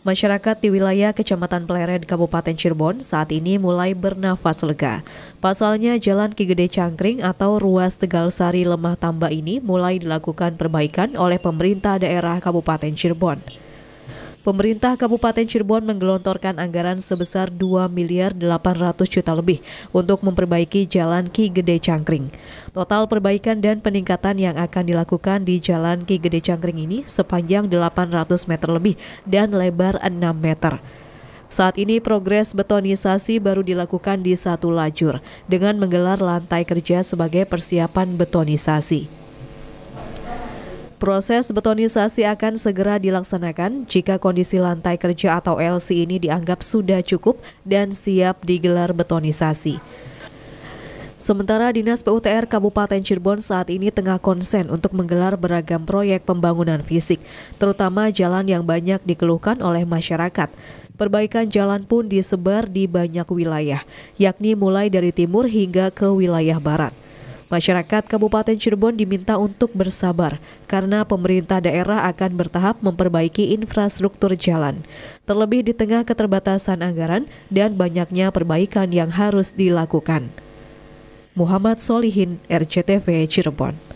Masyarakat di wilayah Kecamatan Pleret, Kabupaten Cirebon saat ini mulai bernafas lega. Pasalnya Jalan Ki Gede Cangkring atau Ruas Tegal Sari Lemah Tambak ini mulai dilakukan perbaikan oleh pemerintah daerah Kabupaten Cirebon pemerintah Kabupaten Cirebon menggelontorkan anggaran sebesar 2 miliar 800 juta lebih untuk memperbaiki Jalan Ki Gede Cangkring. Total perbaikan dan peningkatan yang akan dilakukan di Jalan Ki Gede Cangkring ini sepanjang 800 meter lebih dan lebar 6 meter. Saat ini progres betonisasi baru dilakukan di satu lajur dengan menggelar lantai kerja sebagai persiapan betonisasi. Proses betonisasi akan segera dilaksanakan jika kondisi lantai kerja atau LC ini dianggap sudah cukup dan siap digelar betonisasi. Sementara Dinas PUTR Kabupaten Cirebon saat ini tengah konsen untuk menggelar beragam proyek pembangunan fisik, terutama jalan yang banyak dikeluhkan oleh masyarakat. Perbaikan jalan pun disebar di banyak wilayah, yakni mulai dari timur hingga ke wilayah barat. Masyarakat Kabupaten Cirebon diminta untuk bersabar karena pemerintah daerah akan bertahap memperbaiki infrastruktur jalan. Terlebih di tengah keterbatasan anggaran dan banyaknya perbaikan yang harus dilakukan. Muhammad Solihin, RCTV Cirebon.